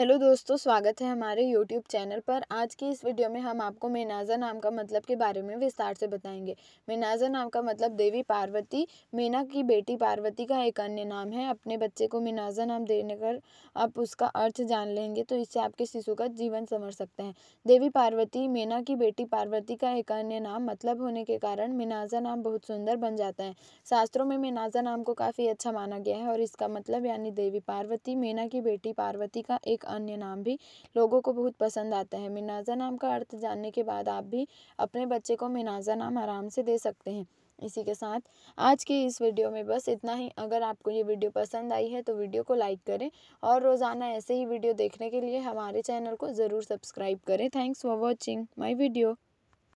hello दोस्तों स्वागत है हमारे यूट्यूब चैनल पर आज की इस वीडियो में हम आपको मेनाजा नाम का मतलब के बारे में विस्तार से बताएंगे मेनाजा नाम का मतलब देवी पार्वती मीना की बेटी पार्वती का एक अन्य नाम है अपने बच्चे को मेनाजा नाम देने पर आप उसका अर्थ जान लेंगे तो इससे आपके शिशु का जीवन समझ सकते हैं देवी पार्वती मीना की बेटी पार्वती का एक अन्य नाम मतलब होने के कारण मेनाजा नाम बहुत सुंदर बन जाता है शास्त्रों में मेनाजा नाम को काफ़ी अच्छा माना गया है और इसका मतलब यानी देवी पार्वती मीना की बेटी पार्वती का एक अन्य नाम भी लोगों को बहुत पसंद आता है मिनाजा नाम का अर्थ जानने के बाद आप भी अपने बच्चे को मिनाजा नाम आराम से दे सकते हैं इसी के साथ आज की इस वीडियो में बस इतना ही अगर आपको ये वीडियो पसंद आई है तो वीडियो को लाइक करें और रोज़ाना ऐसे ही वीडियो देखने के लिए हमारे चैनल को ज़रूर सब्सक्राइब करें thanks for watching my video